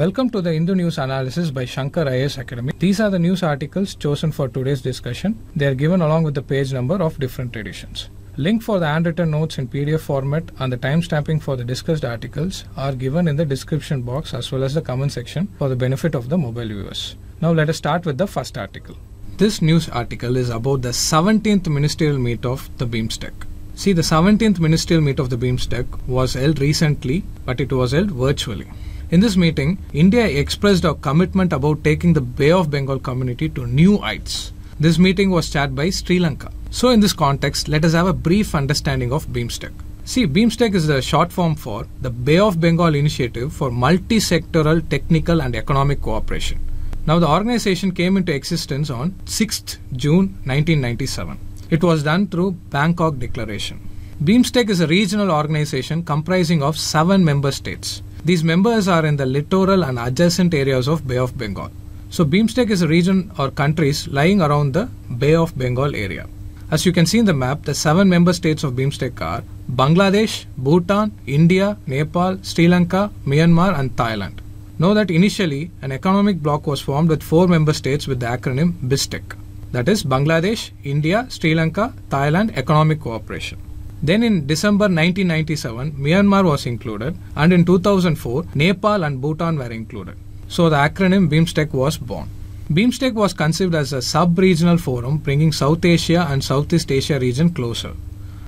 Welcome to the Indo News Analysis by Shankar IS Academy. These are the news articles chosen for today's discussion. They are given along with the page number of different editions. Link for the handwritten notes in PDF format and the timestamping for the discussed articles are given in the description box as well as the comment section for the benefit of the mobile viewers. Now let us start with the first article. This news article is about the 17th ministerial meet of the BIMSTEC. See, the 17th ministerial meet of the BIMSTEC was held recently, but it was held virtually. In this meeting, India expressed our commitment about taking the Bay of Bengal community to new heights. This meeting was chaired by Sri Lanka. So, in this context, let us have a brief understanding of BeamStack. See, BeamStack is the short form for the Bay of Bengal Initiative for Multi-Sectoral Technical and Economic Cooperation. Now, the organization came into existence on 6th June 1997. It was done through Bangkok Declaration. BeamStack is a regional organization comprising of seven member states. These members are in the littoral and adjacent areas of Bay of Bengal. So Beamstek is a region or countries lying around the Bay of Bengal area. As you can see in the map, the seven member states of Beamstek are Bangladesh, Bhutan, India, Nepal, Sri Lanka, Myanmar and Thailand. Know that initially an economic bloc was formed with four member states with the acronym BISTEC. That is Bangladesh, India, Sri Lanka, Thailand Economic Cooperation. Then in December 1997, Myanmar was included, and in 2004, Nepal and Bhutan were included. So the acronym BIMSTEC was born. BIMSTEC was conceived as a sub regional forum bringing South Asia and Southeast Asia region closer.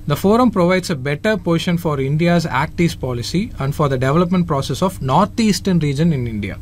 The forum provides a better position for India's Act East policy and for the development process of northeastern region in India.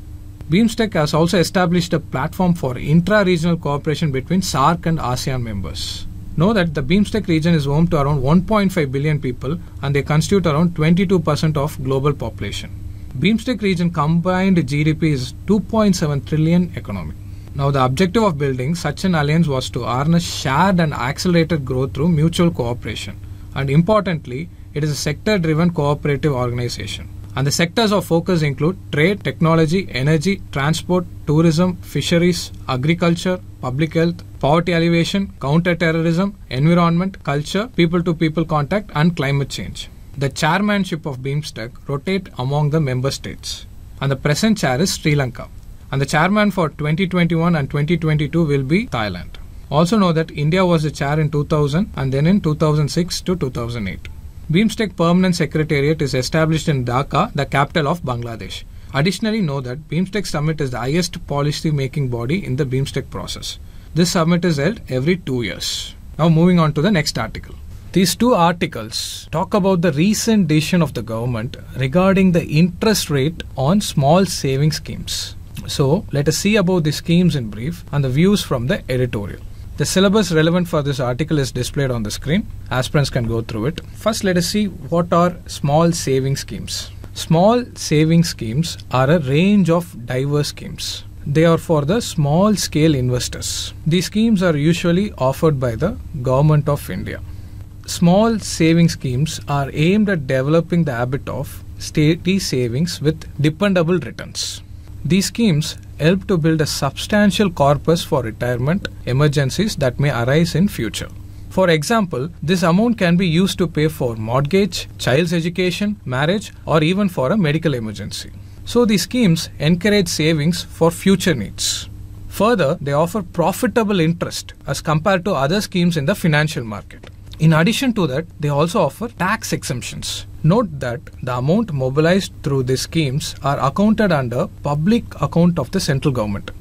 BIMSTEC has also established a platform for intra-regional cooperation between SARC and ASEAN members. Know that the Beamstack region is home to around 1.5 billion people and they constitute around 22% of global population. Beamstack region combined GDP is 2.7 trillion economy. Now the objective of building such an alliance was to harness shared and accelerated growth through mutual cooperation and importantly it is a sector driven cooperative organization. And the sectors of focus include trade, technology, energy, transport, tourism, fisheries, agriculture, public health, poverty alleviation, counter-terrorism, environment, culture, people-to-people contact and climate change. The chairmanship of BIMSTEC rotate among the member states. And the present chair is Sri Lanka. And the chairman for 2021 and 2022 will be Thailand. Also know that India was the chair in 2000 and then in 2006 to 2008. BIMSTEC Permanent Secretariat is established in Dhaka, the capital of Bangladesh. Additionally, know that BIMSTEC Summit is the highest policy making body in the BIMSTEC process. This summit is held every two years. Now, moving on to the next article. These two articles talk about the recent decision of the government regarding the interest rate on small saving schemes. So, let us see about the schemes in brief and the views from the editorial. The syllabus relevant for this article is displayed on the screen. Aspirants can go through it. First, let us see what are small saving schemes. Small saving schemes are a range of diverse schemes. They are for the small scale investors. These schemes are usually offered by the Government of India. Small saving schemes are aimed at developing the habit of steady savings with dependable returns. These schemes help to build a substantial corpus for retirement emergencies that may arise in future. For example, this amount can be used to pay for mortgage, child's education, marriage, or even for a medical emergency. So the schemes encourage savings for future needs. Further, they offer profitable interest as compared to other schemes in the financial market. In addition to that, they also offer tax exemptions. Note that the amount mobilized through these schemes are accounted under public account of the central government.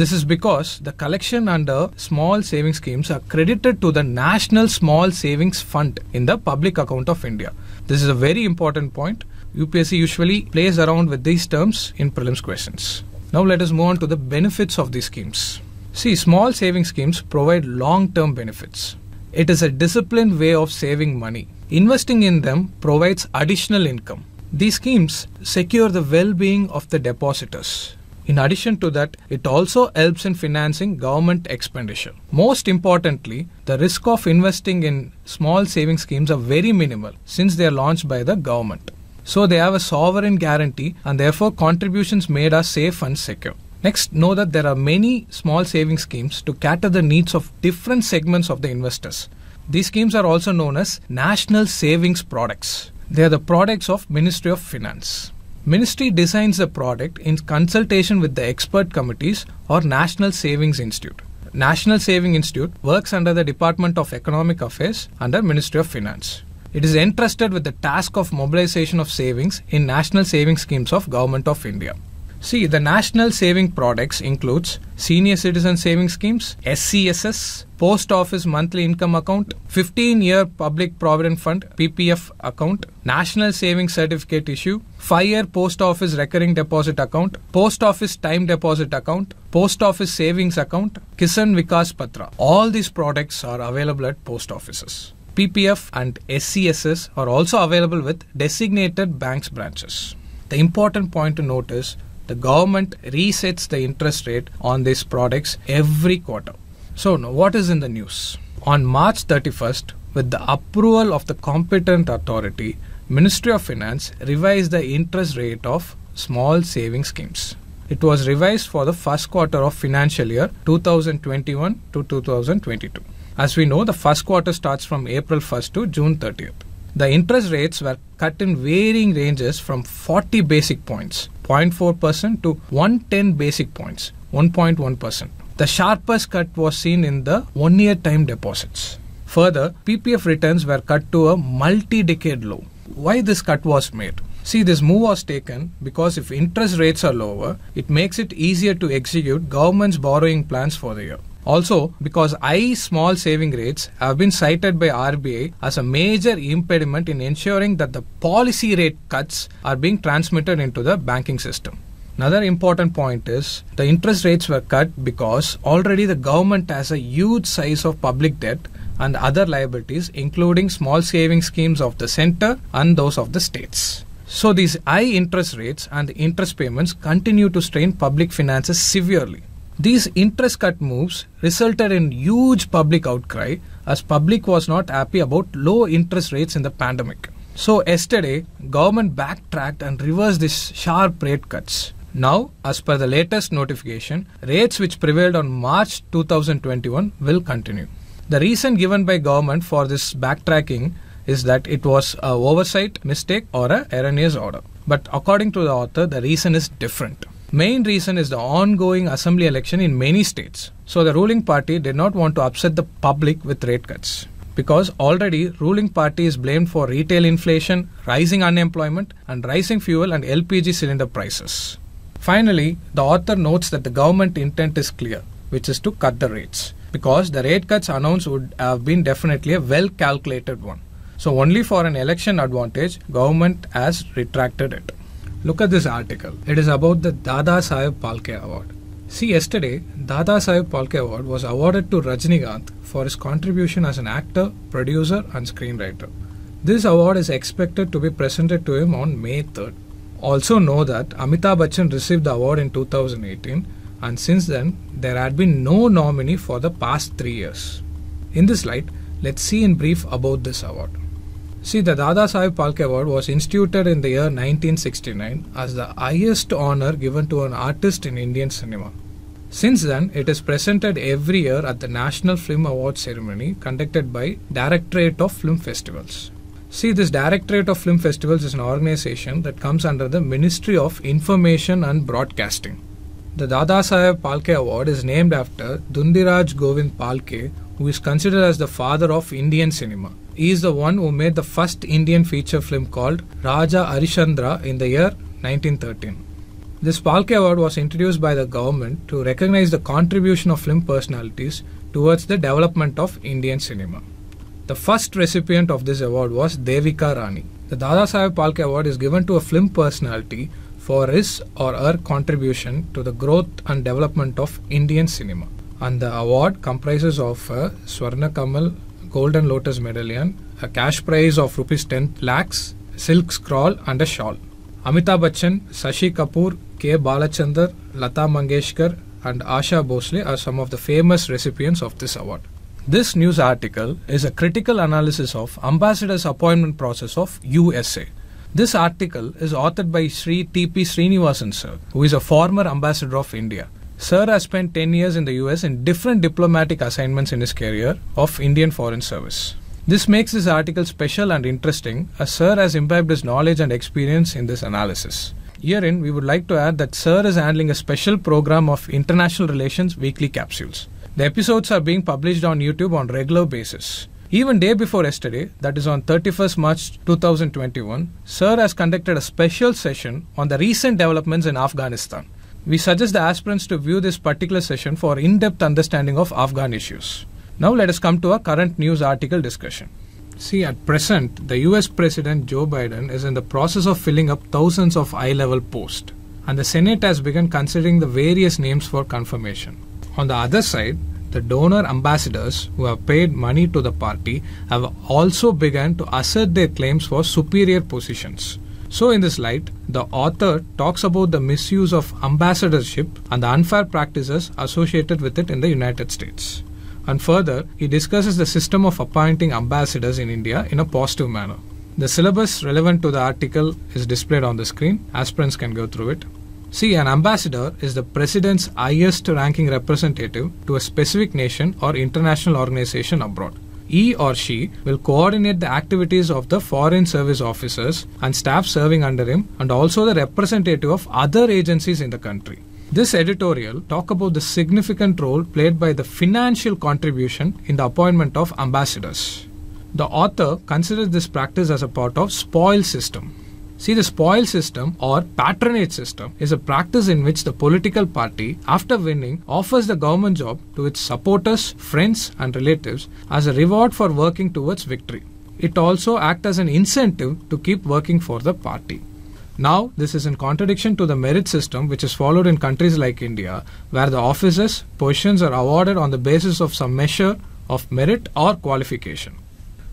This is because the collection under small savings schemes are credited to the National Small Savings Fund in the public account of India. This is a very important point. UPSC usually plays around with these terms in prelims questions. Now let us move on to the benefits of these schemes. See, small savings schemes provide long term benefits. It is a disciplined way of saving money. Investing in them provides additional income. These schemes secure the well being of the depositors. In addition to that, it also helps in financing government expenditure. Most importantly, the risk of investing in small saving schemes are very minimal since they are launched by the government. So they have a sovereign guarantee and therefore contributions made are safe and secure. Next, know that there are many small saving schemes to cater the needs of different segments of the investors. These schemes are also known as national savings products. They are the products of Ministry of Finance. Ministry designs the product in consultation with the expert committees or National Savings Institute. National Saving Institute works under the Department of Economic Affairs under Ministry of Finance. It is entrusted with the task of mobilization of savings in national saving schemes of Government of India. See, the national saving products includes senior citizen saving schemes, SCSS, post office monthly income account, 15 year public provident fund PPF account, national saving certificate issue, 5 year post office recurring deposit account, post office time deposit account, post office savings account, Kisan Vikas Patra. All these products are available at post offices. PPF and SCSS are also available with designated banks branches. The important point to note is the government resets the interest rate on these products every quarter. So, now what is in the news? On March 31st, with the approval of the competent authority, Ministry of Finance revised the interest rate of small saving schemes. It was revised for the first quarter of financial year 2021 to 2022. As we know, the first quarter starts from April 1st to June 30th. The interest rates were cut in varying ranges from 40 basic points, 0.4% to 110 basic points, 1.1%. The sharpest cut was seen in the one year time deposits. Further, PPF returns were cut to a multi decade low. Why this cut was made? See, this move was taken because if interest rates are lower, it makes it easier to execute government's borrowing plans for the year. Also, because high small saving rates have been cited by RBA as a major impediment in ensuring that the policy rate cuts are being transmitted into the banking system. Another important point is the interest rates were cut because already the government has a huge size of public debt and other liabilities, including small saving schemes of the center and those of the states. So, these high interest rates and the interest payments continue to strain public finances severely. These interest cut moves resulted in huge public outcry as public was not happy about low interest rates in the pandemic. So yesterday, government backtracked and reversed these sharp rate cuts. Now, as per the latest notification, rates which prevailed on March 2021 will continue. The reason given by government for this backtracking is that it was a oversight mistake or a erroneous order. But according to the author, the reason is different. Main reason is the ongoing assembly election in many states. So the ruling party did not want to upset the public with rate cuts because already ruling party is blamed for retail inflation, rising unemployment and rising fuel and LPG cylinder prices. Finally, the author notes that the government intent is clear, which is to cut the rates because the rate cuts announced would have been definitely a well calculated one. So only for an election advantage government has retracted it. Look at this article. It is about the Dada Saheb Palke Award. See, yesterday, Dada Saheb Palke Award was awarded to Rajnikanth for his contribution as an actor, producer, and screenwriter. This award is expected to be presented to him on May 3rd. Also, know that Amitabh Bachchan received the award in 2018, and since then, there had been no nominee for the past three years. In this light, let's see in brief about this award. See, the Dada Saheb Phalke Award was instituted in the year 1969 as the highest honor given to an artist in Indian cinema. Since then, it is presented every year at the National Film Award ceremony conducted by Directorate of Film Festivals. See, this Directorate of Film Festivals is an organization that comes under the Ministry of Information and Broadcasting. The Dada Saheb Phalke Award is named after Dundiraj Govind Phalke, who is considered as the father of Indian cinema. He is the one who made the first Indian feature film called Raja Arishandra in the year 1913. This Palke Award was introduced by the government to recognize the contribution of film personalities towards the development of Indian cinema. The first recipient of this award was Devika Rani. The Dada Saheb Palke Award is given to a film personality for his or her contribution to the growth and development of Indian cinema. And the award comprises of a uh, Swarna Kamal golden lotus medallion, a cash prize of rupees 10 lakhs, silk scroll and a shawl. Amitabh Bachchan, Sashi Kapoor, K. Balachandar, Lata Mangeshkar and Asha Bhosle are some of the famous recipients of this award. This news article is a critical analysis of ambassador's appointment process of USA. This article is authored by Sri T.P. Srinivasan sir, who is a former ambassador of India. Sir has spent 10 years in the US in different diplomatic assignments in his career of Indian Foreign Service. This makes this article special and interesting as Sir has imbibed his knowledge and experience in this analysis. Herein, we would like to add that Sir is handling a special program of international relations weekly capsules. The episodes are being published on YouTube on regular basis. Even day before yesterday, that is on 31st March 2021, Sir has conducted a special session on the recent developments in Afghanistan. We suggest the aspirants to view this particular session for in-depth understanding of Afghan issues. Now let us come to our current news article discussion. See, at present, the US President Joe Biden is in the process of filling up thousands of high level posts, and the Senate has begun considering the various names for confirmation. On the other side, the donor ambassadors who have paid money to the party have also begun to assert their claims for superior positions. So, in this light, the author talks about the misuse of ambassadorship and the unfair practices associated with it in the United States. And further, he discusses the system of appointing ambassadors in India in a positive manner. The syllabus relevant to the article is displayed on the screen. Aspirants can go through it. See, an ambassador is the president's highest ranking representative to a specific nation or international organization abroad. He or she will coordinate the activities of the foreign service officers and staff serving under him and also the representative of other agencies in the country. This editorial talk about the significant role played by the financial contribution in the appointment of ambassadors. The author considers this practice as a part of spoil system See, the spoil system or patronage system is a practice in which the political party, after winning, offers the government job to its supporters, friends, and relatives as a reward for working towards victory. It also acts as an incentive to keep working for the party. Now, this is in contradiction to the merit system which is followed in countries like India, where the offices, positions are awarded on the basis of some measure of merit or qualification.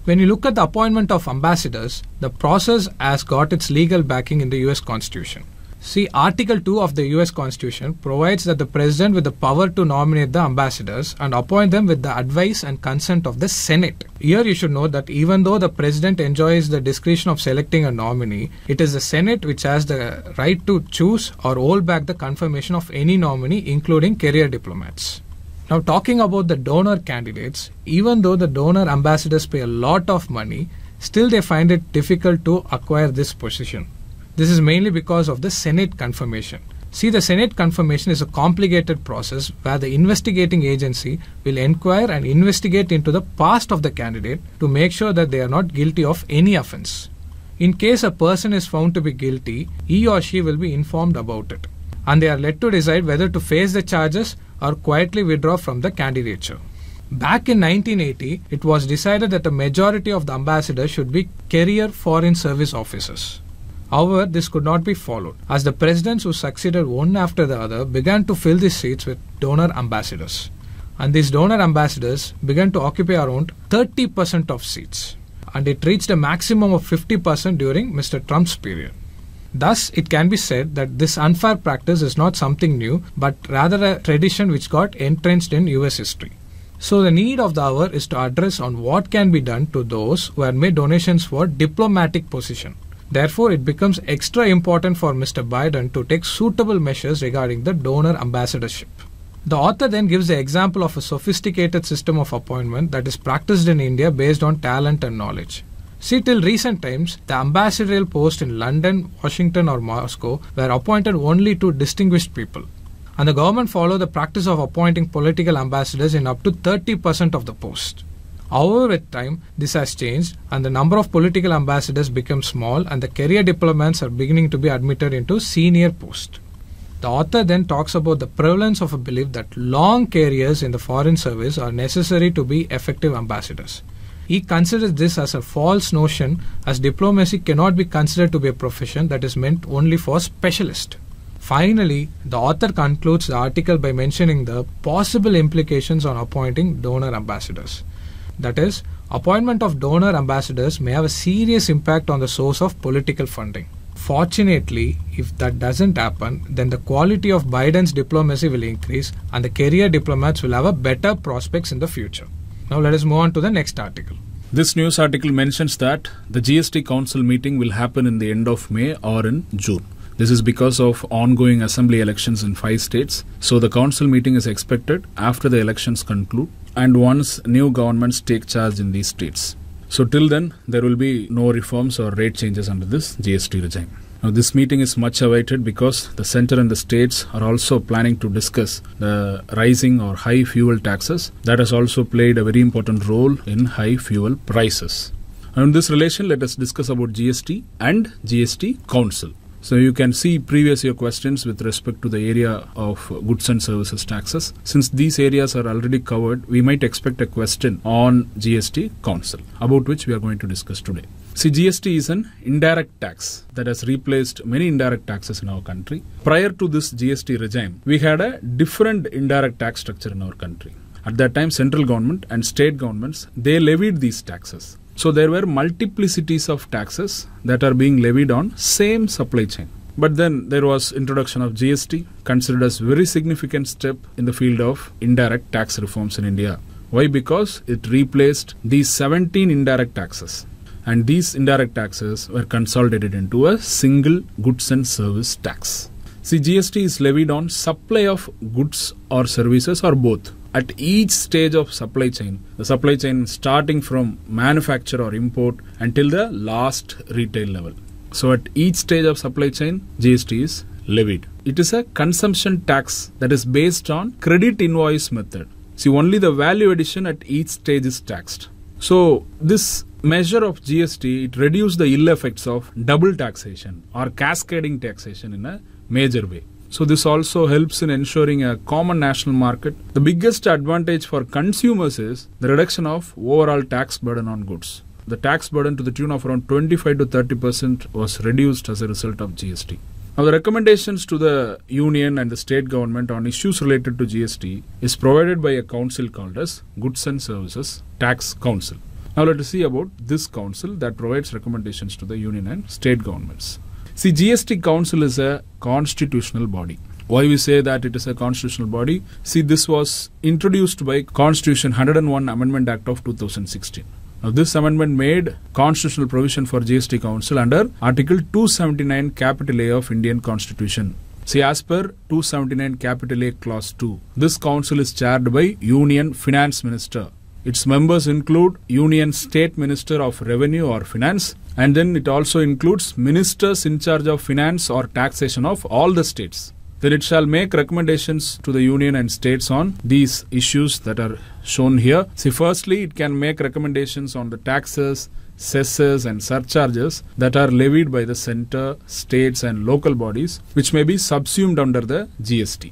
When you look at the appointment of ambassadors, the process has got its legal backing in the US Constitution. See, Article 2 of the US Constitution provides that the President with the power to nominate the ambassadors and appoint them with the advice and consent of the Senate. Here you should know that even though the President enjoys the discretion of selecting a nominee, it is the Senate which has the right to choose or hold back the confirmation of any nominee, including career diplomats. Now, talking about the donor candidates, even though the donor ambassadors pay a lot of money, still they find it difficult to acquire this position. This is mainly because of the Senate confirmation. See, the Senate confirmation is a complicated process where the investigating agency will inquire and investigate into the past of the candidate to make sure that they are not guilty of any offense. In case a person is found to be guilty, he or she will be informed about it and they are led to decide whether to face the charges or quietly withdraw from the candidature. Back in 1980, it was decided that a majority of the ambassadors should be career foreign service officers. However, this could not be followed, as the presidents who succeeded one after the other began to fill these seats with donor ambassadors. And these donor ambassadors began to occupy around 30% of seats. And it reached a maximum of 50% during Mr. Trump's period. Thus, it can be said that this unfair practice is not something new, but rather a tradition which got entrenched in US history. So the need of the hour is to address on what can be done to those who have made donations for diplomatic position. Therefore, it becomes extra important for Mr. Biden to take suitable measures regarding the donor ambassadorship. The author then gives the example of a sophisticated system of appointment that is practiced in India based on talent and knowledge. See, till recent times, the ambassadorial post in London, Washington, or Moscow were appointed only to distinguished people. And the government followed the practice of appointing political ambassadors in up to 30% of the post. However, with time, this has changed, and the number of political ambassadors become small, and the career diplomats are beginning to be admitted into senior posts. The author then talks about the prevalence of a belief that long careers in the foreign service are necessary to be effective ambassadors. He considers this as a false notion as diplomacy cannot be considered to be a profession that is meant only for specialists. Finally, the author concludes the article by mentioning the possible implications on appointing donor ambassadors. That is, appointment of donor ambassadors may have a serious impact on the source of political funding. Fortunately, if that doesn't happen, then the quality of Biden's diplomacy will increase and the career diplomats will have a better prospects in the future. Now let us move on to the next article. This news article mentions that the GST Council meeting will happen in the end of May or in June. This is because of ongoing assembly elections in five states. So the council meeting is expected after the elections conclude and once new governments take charge in these states. So till then, there will be no reforms or rate changes under this GST regime. Now, this meeting is much awaited because the center and the states are also planning to discuss the rising or high fuel taxes that has also played a very important role in high fuel prices. And in this relation, let us discuss about GST and GST Council. So you can see previous year questions with respect to the area of goods and services taxes. Since these areas are already covered, we might expect a question on GST Council, about which we are going to discuss today. See, GST is an indirect tax that has replaced many indirect taxes in our country. Prior to this GST regime, we had a different indirect tax structure in our country. At that time, central government and state governments, they levied these taxes. So there were multiplicities of taxes that are being levied on same supply chain. But then there was introduction of GST, considered as very significant step in the field of indirect tax reforms in India. Why? Because it replaced these 17 indirect taxes and these indirect taxes were consolidated into a single goods and service tax. See, GST is levied on supply of goods or services or both at each stage of supply chain the supply chain starting from manufacture or import until the last retail level so at each stage of supply chain gst is levied it is a consumption tax that is based on credit invoice method see only the value addition at each stage is taxed so this measure of GST it reduced the ill effects of double taxation or cascading taxation in a major way. So this also helps in ensuring a common national market. The biggest advantage for consumers is the reduction of overall tax burden on goods. The tax burden to the tune of around 25 to 30% was reduced as a result of GST. Now, the recommendations to the union and the state government on issues related to GST is provided by a council called as Goods and Services Tax Council. Now, let us see about this council that provides recommendations to the union and state governments. See, GST Council is a constitutional body. Why we say that it is a constitutional body? See, this was introduced by Constitution 101 Amendment Act of 2016. Now, this amendment made constitutional provision for GST Council under Article 279 capital A of Indian Constitution. See, as per 279 capital A clause 2, this council is chaired by Union Finance Minister. Its members include Union State Minister of Revenue or Finance, and then it also includes ministers in charge of finance or taxation of all the states. Then it shall make recommendations to the Union and states on these issues that are shown here. See, firstly, it can make recommendations on the taxes, cesses and surcharges that are levied by the center, states and local bodies which may be subsumed under the GST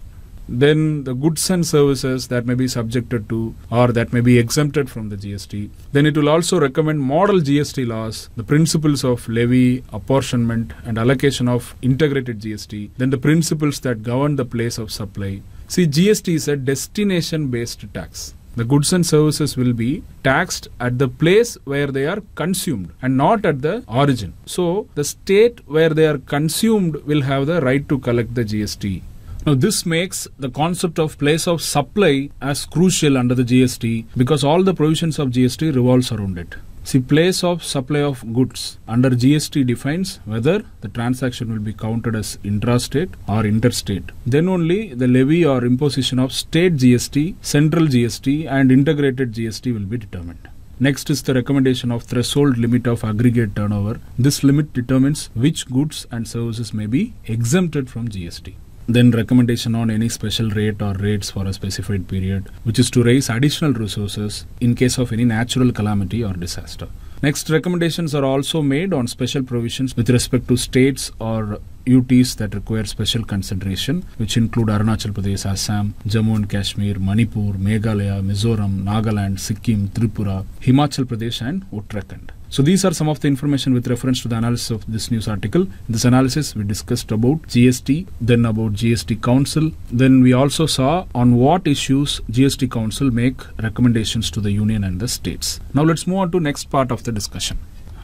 then the goods and services that may be subjected to or that may be exempted from the GST. Then it will also recommend model GST laws, the principles of levy, apportionment, and allocation of integrated GST, then the principles that govern the place of supply. See, GST is a destination based tax. The goods and services will be taxed at the place where they are consumed and not at the origin. So, the state where they are consumed will have the right to collect the GST. Now, this makes the concept of place of supply as crucial under the GST because all the provisions of GST revolves around it. See, place of supply of goods under GST defines whether the transaction will be counted as intrastate or interstate. Then only the levy or imposition of state GST, central GST, and integrated GST will be determined. Next is the recommendation of threshold limit of aggregate turnover. This limit determines which goods and services may be exempted from GST then recommendation on any special rate or rates for a specified period, which is to raise additional resources in case of any natural calamity or disaster. Next, recommendations are also made on special provisions with respect to states or UTs that require special consideration, which include Arunachal Pradesh, Assam, Jammu and Kashmir, Manipur, Meghalaya, Mizoram, Nagaland, Sikkim, Tripura, Himachal Pradesh, and Uttarakhand. So these are some of the information with reference to the analysis of this news article. In this analysis, we discussed about GST, then about GST Council. Then we also saw on what issues GST Council make recommendations to the union and the states. Now let's move on to next part of the discussion.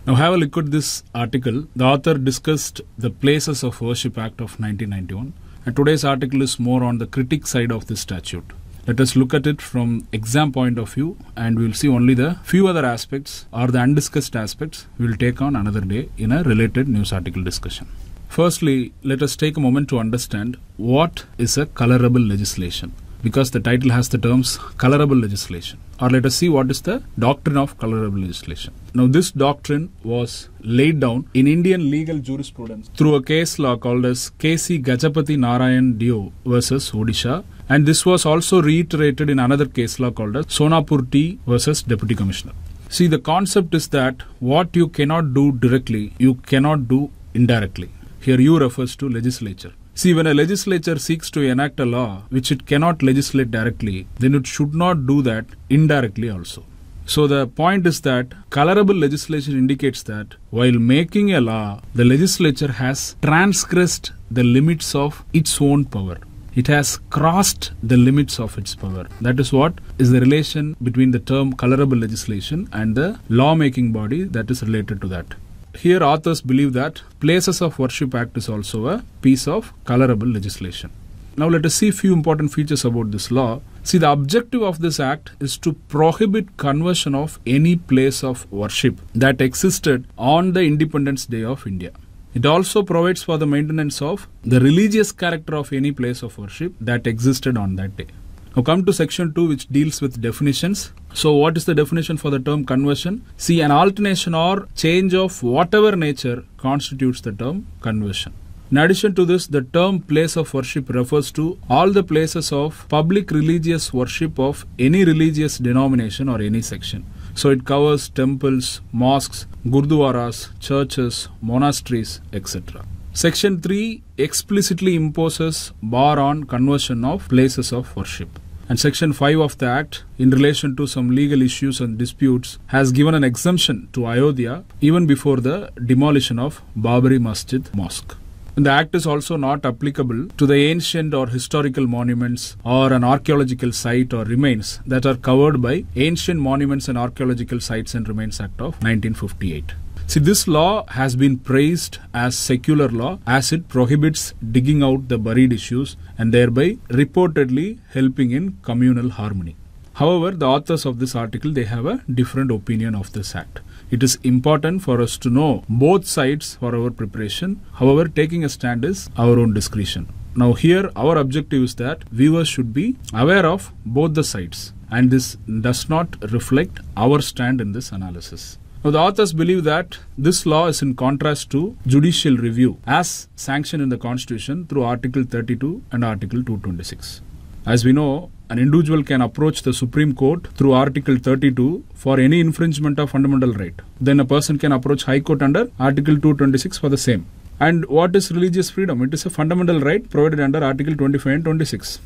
Now have a look at this article. The author discussed the Places of Worship Act of 1991. And today's article is more on the critic side of this statute let us look at it from exam point of view and we'll see only the few other aspects or the undiscussed aspects we'll take on another day in a related news article discussion. Firstly, let us take a moment to understand what is a colorable legislation because the title has the terms colorable legislation. Or let us see what is the doctrine of colorable legislation. Now, this doctrine was laid down in Indian legal jurisprudence through a case law called as K.C. Gajapati Narayan Dio versus Odisha. And this was also reiterated in another case law called as Sonapur T versus Deputy Commissioner. See, the concept is that what you cannot do directly, you cannot do indirectly. Here, you refers to legislature. See, when a legislature seeks to enact a law which it cannot legislate directly, then it should not do that indirectly also. So the point is that colorable legislation indicates that while making a law, the legislature has transgressed the limits of its own power. It has crossed the limits of its power. That is what is the relation between the term colorable legislation and the lawmaking body that is related to that. Here, authors believe that places of worship act is also a piece of colorable legislation. Now, let us see few important features about this law. See, the objective of this act is to prohibit conversion of any place of worship that existed on the Independence Day of India. It also provides for the maintenance of the religious character of any place of worship that existed on that day. Now come to section 2 which deals with definitions. So what is the definition for the term conversion? See an alternation or change of whatever nature constitutes the term conversion. In addition to this, the term place of worship refers to all the places of public religious worship of any religious denomination or any section. So it covers temples, mosques, gurdwaras, churches, monasteries, etc. Section 3 explicitly imposes bar on conversion of places of worship and Section 5 of the Act, in relation to some legal issues and disputes, has given an exemption to Ayodhya even before the demolition of Babri Masjid Mosque. And the Act is also not applicable to the ancient or historical monuments or an archaeological site or remains that are covered by Ancient Monuments and Archaeological Sites and Remains Act of 1958. See, this law has been praised as secular law as it prohibits digging out the buried issues and thereby reportedly helping in communal harmony. However, the authors of this article they have a different opinion of this act. It is important for us to know both sides for our preparation. However, taking a stand is our own discretion. Now here our objective is that viewers should be aware of both the sides and this does not reflect our stand in this analysis. Now, the authors believe that this law is in contrast to judicial review as sanctioned in the Constitution through Article 32 and Article 226. As we know, an individual can approach the Supreme Court through Article 32 for any infringement of fundamental right. Then a person can approach High Court under Article 226 for the same. And what is religious freedom? It is a fundamental right provided under Article 25 and 26.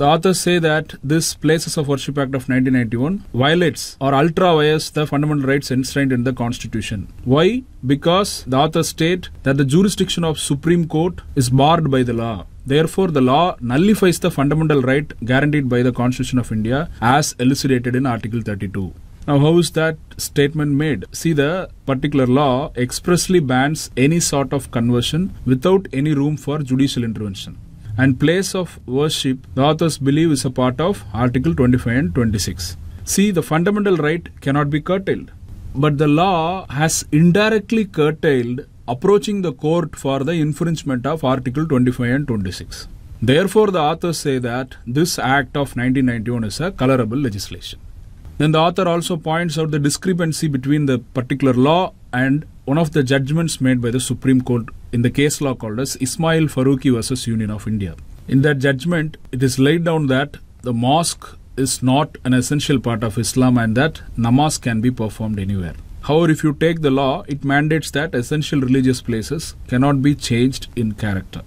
The authors say that this Places of Worship Act of 1991 violates or ultra violates the fundamental rights enshrined in the Constitution. Why? Because the authors state that the jurisdiction of Supreme Court is barred by the law. Therefore, the law nullifies the fundamental right guaranteed by the Constitution of India as elucidated in Article 32. Now, how is that statement made? See, the particular law expressly bans any sort of conversion without any room for judicial intervention and place of worship, the authors believe is a part of Article 25 and 26. See, the fundamental right cannot be curtailed, but the law has indirectly curtailed approaching the court for the infringement of Article 25 and 26. Therefore, the authors say that this Act of 1991 is a colorable legislation. Then the author also points out the discrepancy between the particular law and one of the judgments made by the Supreme Court in the case law called as Ismail Faruqi versus Union of India. In that judgment, it is laid down that the mosque is not an essential part of Islam and that namaz can be performed anywhere. However, if you take the law, it mandates that essential religious places cannot be changed in character.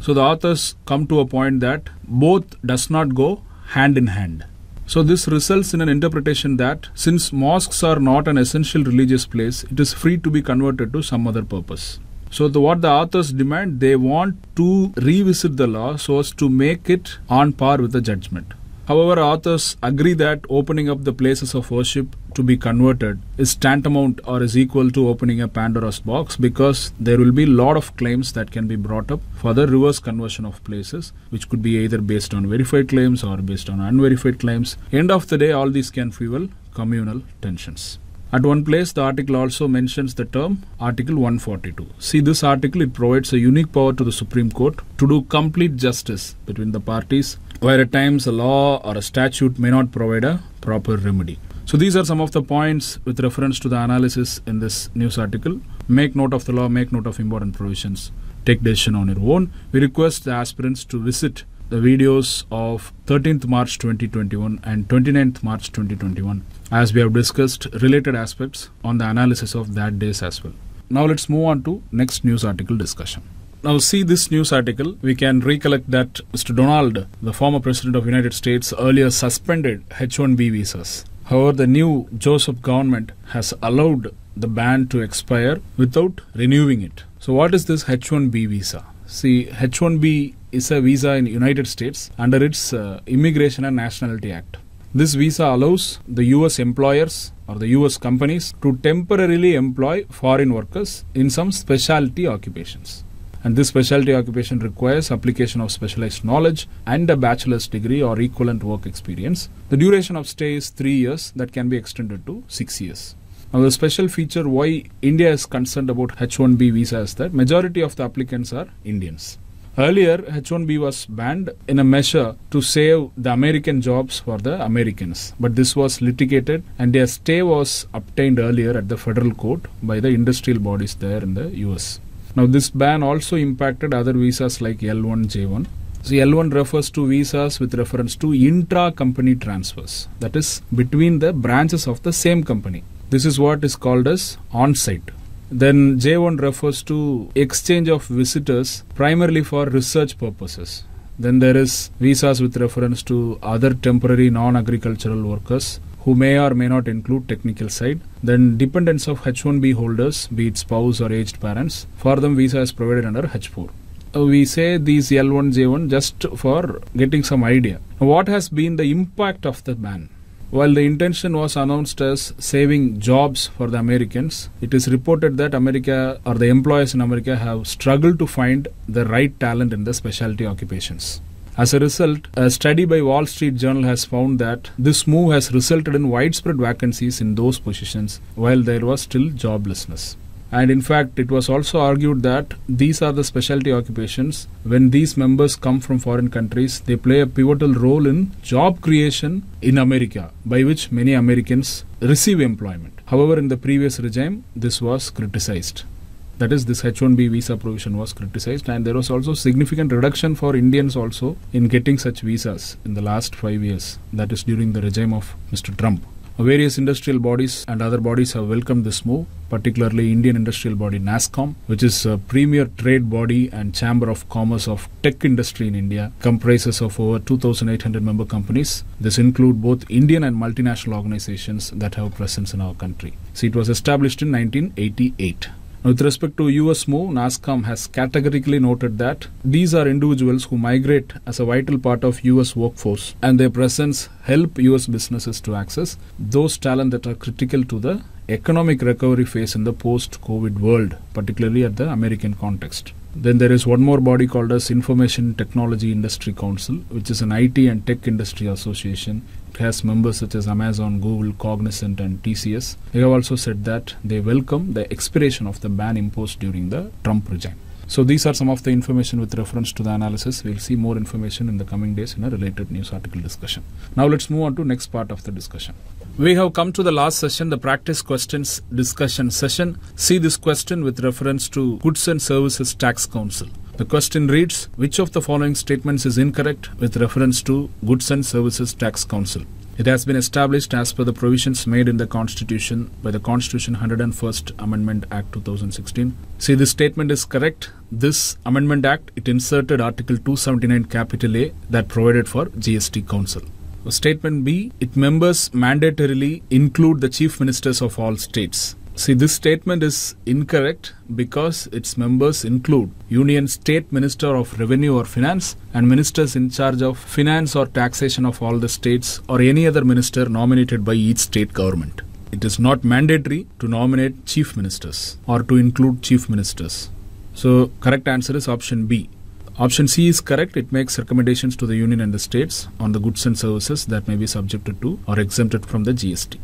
So the authors come to a point that both does not go hand in hand. So this results in an interpretation that since mosques are not an essential religious place, it is free to be converted to some other purpose. So the, what the authors demand, they want to revisit the law so as to make it on par with the judgment. However, authors agree that opening up the places of worship to be converted is tantamount or is equal to opening a Pandora's box because there will be lot of claims that can be brought up for the reverse conversion of places, which could be either based on verified claims or based on unverified claims. End of the day, all these can fuel communal tensions. At one place, the article also mentions the term Article 142. See, this article it provides a unique power to the Supreme Court to do complete justice between the parties where at times a law or a statute may not provide a proper remedy. So these are some of the points with reference to the analysis in this news article. Make note of the law, make note of important provisions, take decision on your own. We request the aspirants to visit the videos of 13th March 2021 and 29th March 2021 as we have discussed related aspects on the analysis of that days as well. Now let's move on to next news article discussion. Now see this news article. We can recollect that Mr. Donald, the former president of United States, earlier suspended H-1B visas. However, the new Joseph government has allowed the ban to expire without renewing it. So what is this H-1B visa? See, H-1B is a visa in United States under its uh, Immigration and Nationality Act. This visa allows the US employers or the US companies to temporarily employ foreign workers in some specialty occupations and this specialty occupation requires application of specialized knowledge and a bachelor's degree or equivalent work experience. The duration of stay is 3 years that can be extended to 6 years. Now the special feature why India is concerned about H1B visa is that majority of the applicants are Indians. Earlier, H1B was banned in a measure to save the American jobs for the Americans. But this was litigated and their stay was obtained earlier at the federal court by the industrial bodies there in the US. Now, this ban also impacted other visas like L1, J1. So, L1 refers to visas with reference to intra company transfers, that is, between the branches of the same company. This is what is called as on site. Then J1 refers to exchange of visitors primarily for research purposes. Then there is visas with reference to other temporary non agricultural workers who may or may not include technical side. Then dependents of H1B holders, be it spouse or aged parents, for them visa is provided under H4. Uh, we say these L1, J1 just for getting some idea. What has been the impact of the ban? While the intention was announced as saving jobs for the Americans, it is reported that America or the employers in America have struggled to find the right talent in the specialty occupations. As a result, a study by Wall Street Journal has found that this move has resulted in widespread vacancies in those positions while there was still joblessness. And in fact, it was also argued that these are the specialty occupations. When these members come from foreign countries, they play a pivotal role in job creation in America, by which many Americans receive employment. However, in the previous regime, this was criticized that is this H1B visa provision was criticized and there was also significant reduction for Indians also in getting such visas in the last 5 years that is during the regime of Mr Trump Various industrial bodies and other bodies have welcomed this move, particularly Indian industrial body NASCOM, which is a premier trade body and chamber of commerce of tech industry in India, comprises of over 2,800 member companies. This include both Indian and multinational organizations that have presence in our country. So it was established in 1988. With respect to US move, NASCOM has categorically noted that these are individuals who migrate as a vital part of US workforce and their presence help US businesses to access those talent that are critical to the economic recovery phase in the post-COVID world, particularly at the American context. Then there is one more body called as Information Technology Industry Council, which is an IT and tech industry association has members such as Amazon, Google, Cognizant, and TCS. They have also said that they welcome the expiration of the ban imposed during the Trump regime. So these are some of the information with reference to the analysis. We'll see more information in the coming days in a related news article discussion. Now let's move on to next part of the discussion. We have come to the last session, the practice questions discussion session. See this question with reference to Goods and Services Tax Council. The question reads Which of the following statements is incorrect with reference to Goods and Services Tax Council? It has been established as per the provisions made in the Constitution by the Constitution 101st Amendment Act 2016. See, this statement is correct. This Amendment Act, it inserted Article 279 capital A that provided for GST Council. Statement B, it members mandatorily include the chief ministers of all states. See, this statement is incorrect because its members include Union State Minister of Revenue or Finance and ministers in charge of finance or taxation of all the states or any other minister nominated by each state government. It is not mandatory to nominate chief ministers or to include chief ministers. So, correct answer is option B. Option C is correct. It makes recommendations to the union and the states on the goods and services that may be subjected to or exempted from the GST.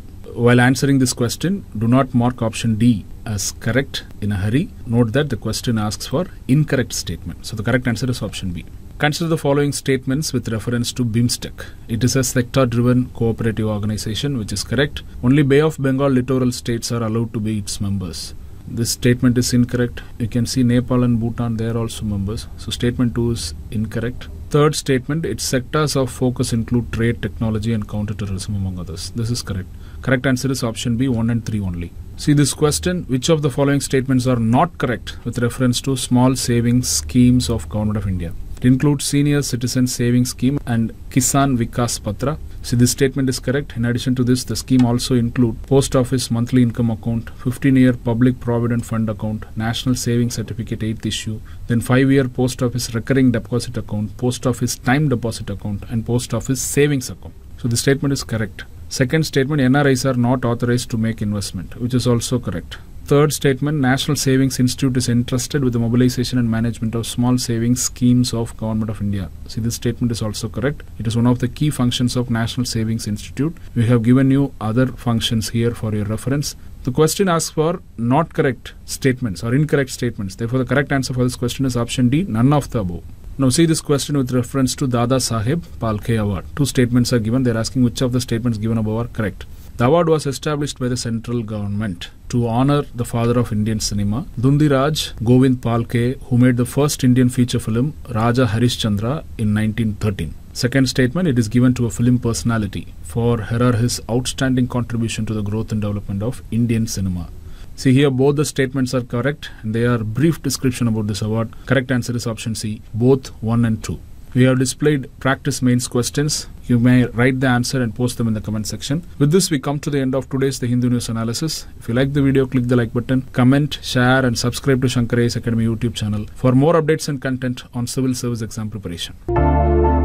While answering this question, do not mark option D as correct in a hurry. Note that the question asks for incorrect statement. So the correct answer is option B. Consider the following statements with reference to BIMSTEC. It is a sector-driven cooperative organization, which is correct. Only Bay of Bengal littoral states are allowed to be its members. This statement is incorrect. You can see Nepal and Bhutan, they are also members. So statement 2 is incorrect. Third statement, its sectors of focus include trade, technology, and counterterrorism, among others. This is correct. Correct answer is option B, 1 and 3 only. See this question, which of the following statements are not correct with reference to small savings schemes of Government of India? It includes Senior Citizen Savings Scheme and Kisan Vikas Patra. See, this statement is correct. In addition to this, the scheme also includes Post Office Monthly Income Account, 15-year Public Provident Fund Account, National Savings Certificate 8th issue, then 5-year Post Office Recurring Deposit Account, Post Office Time Deposit Account, and Post Office Savings Account. So, the statement is correct. Second statement, NRIs are not authorized to make investment, which is also correct. Third statement National Savings Institute is entrusted with the mobilization and management of small savings schemes of Government of India. See, this statement is also correct. It is one of the key functions of National Savings Institute. We have given you other functions here for your reference. The question asks for not correct statements or incorrect statements. Therefore, the correct answer for this question is option D, none of the above. Now see this question with reference to Dada Sahib Palke Award. Two statements are given. They're asking which of the statements given above are correct. The award was established by the central government to honor the father of Indian cinema, Dundiraj Govind Palke, who made the first Indian feature film Raja Harishchandra in 1913. Second statement, it is given to a film personality for her or his outstanding contribution to the growth and development of Indian cinema. See here both the statements are correct and they are brief description about this award. Correct answer is option C, both 1 and 2. We have displayed practice mains questions. You may write the answer and post them in the comment section. With this, we come to the end of today's The Hindu News Analysis. If you like the video, click the like button, comment, share, and subscribe to Shankarays Academy YouTube channel for more updates and content on civil service exam preparation.